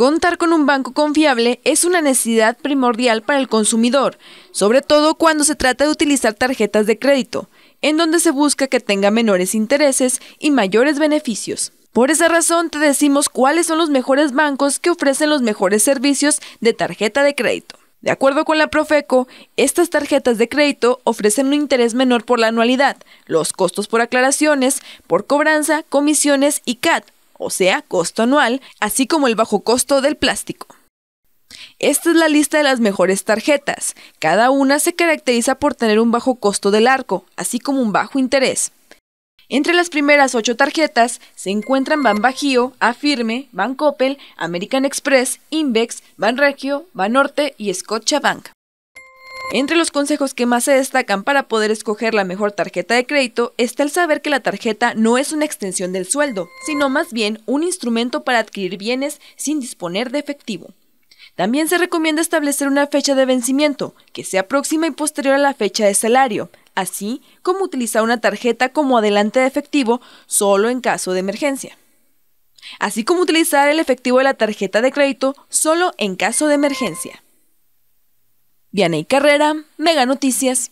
Contar con un banco confiable es una necesidad primordial para el consumidor, sobre todo cuando se trata de utilizar tarjetas de crédito, en donde se busca que tenga menores intereses y mayores beneficios. Por esa razón te decimos cuáles son los mejores bancos que ofrecen los mejores servicios de tarjeta de crédito. De acuerdo con la Profeco, estas tarjetas de crédito ofrecen un interés menor por la anualidad, los costos por aclaraciones, por cobranza, comisiones y CAT, o sea, costo anual, así como el bajo costo del plástico. Esta es la lista de las mejores tarjetas. Cada una se caracteriza por tener un bajo costo del arco, así como un bajo interés. Entre las primeras ocho tarjetas se encuentran Banbajío, Afirme, Bancoppel, American Express, Invex, Banregio, Banorte y Bank. Entre los consejos que más se destacan para poder escoger la mejor tarjeta de crédito está el saber que la tarjeta no es una extensión del sueldo, sino más bien un instrumento para adquirir bienes sin disponer de efectivo. También se recomienda establecer una fecha de vencimiento que sea próxima y posterior a la fecha de salario, así como utilizar una tarjeta como adelante de efectivo solo en caso de emergencia. Así como utilizar el efectivo de la tarjeta de crédito solo en caso de emergencia. Vianey y Carrera, Mega Noticias.